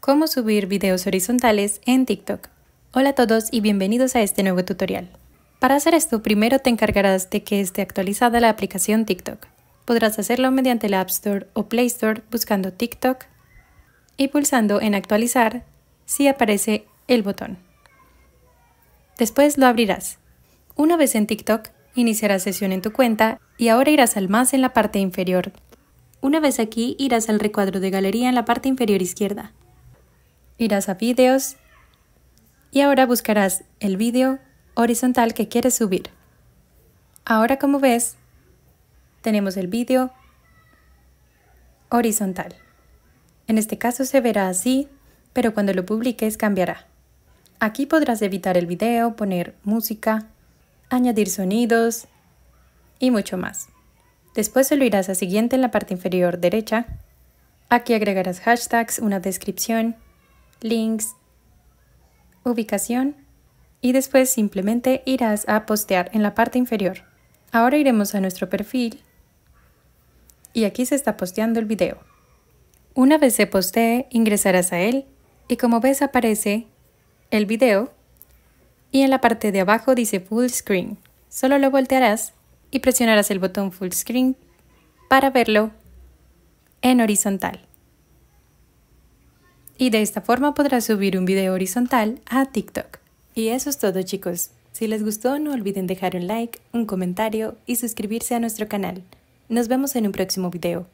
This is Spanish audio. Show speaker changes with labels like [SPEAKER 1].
[SPEAKER 1] Cómo subir videos horizontales en TikTok. Hola a todos y bienvenidos a este nuevo tutorial. Para hacer esto, primero te encargarás de que esté actualizada la aplicación TikTok. Podrás hacerlo mediante la App Store o Play Store buscando TikTok y pulsando en actualizar si aparece el botón. Después lo abrirás. Una vez en TikTok, iniciarás sesión en tu cuenta y ahora irás al más en la parte inferior. Una vez aquí, irás al recuadro de galería en la parte inferior izquierda irás a videos y ahora buscarás el vídeo horizontal que quieres subir. Ahora como ves, tenemos el vídeo horizontal. En este caso se verá así, pero cuando lo publiques cambiará. Aquí podrás evitar el video, poner música, añadir sonidos y mucho más. Después se lo irás a siguiente en la parte inferior derecha. Aquí agregarás hashtags, una descripción links, ubicación y después simplemente irás a postear en la parte inferior. Ahora iremos a nuestro perfil y aquí se está posteando el video. Una vez se postee, ingresarás a él y como ves aparece el video y en la parte de abajo dice Full Screen. Solo lo voltearás y presionarás el botón Full Screen para verlo en horizontal. Y de esta forma podrás subir un video horizontal a TikTok. Y eso es todo chicos. Si les gustó no olviden dejar un like, un comentario y suscribirse a nuestro canal. Nos vemos en un próximo video.